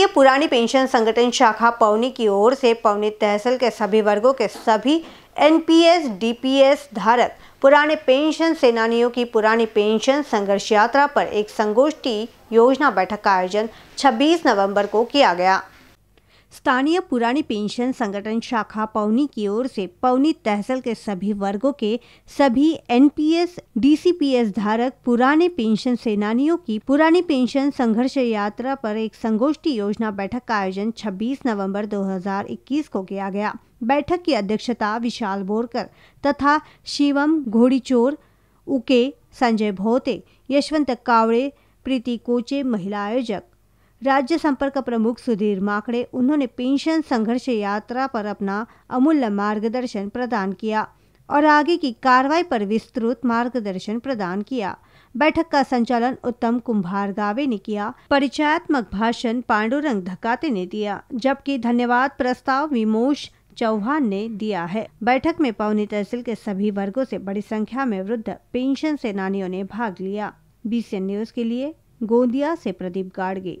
स्थानीय पुरानी पेंशन संगठन शाखा पवनी की ओर से पवनी तहसील के सभी वर्गों के सभी एनपीएस डीपीएस धारक पुराने पेंशन सेनानियों की पुरानी पेंशन संघर्ष यात्रा पर एक संगोष्ठी योजना बैठक का आयोजन 26 नवंबर को किया गया स्थानीय पुरानी पेंशन संगठन शाखा पवनी की ओर से पवनी तहसील के सभी वर्गों के सभी एनपीएस डीसीपीएस धारक पुराने पेंशन सेनानियों की पुरानी पेंशन संघर्ष यात्रा पर एक संगोष्ठी योजना बैठक का आयोजन 26 नवंबर 2021 को किया गया बैठक की अध्यक्षता विशाल बोरकर तथा शिवम घोड़ीचोर उके संजय भोते यशवंत कावड़े प्रीति कोचे महिला आयोजक राज्य संपर्क प्रमुख सुधीर माकड़े उन्होंने पेंशन संघर्ष यात्रा पर अपना अमूल्य मार्गदर्शन प्रदान किया और आगे की कार्रवाई पर विस्तृत मार्गदर्शन प्रदान किया बैठक का संचालन उत्तम कुंभार गावे ने किया परिचयात्मक भाषण पांडुरंग धकाते ने दिया जबकि धन्यवाद प्रस्ताव विमोश चौहान ने दिया है बैठक में पवनी तहसील के सभी वर्गों से बड़ी संख्या में वृद्ध पेंशन सेनानियों ने भाग लिया बी न्यूज के लिए गोंदिया से प्रदीप गाड़गे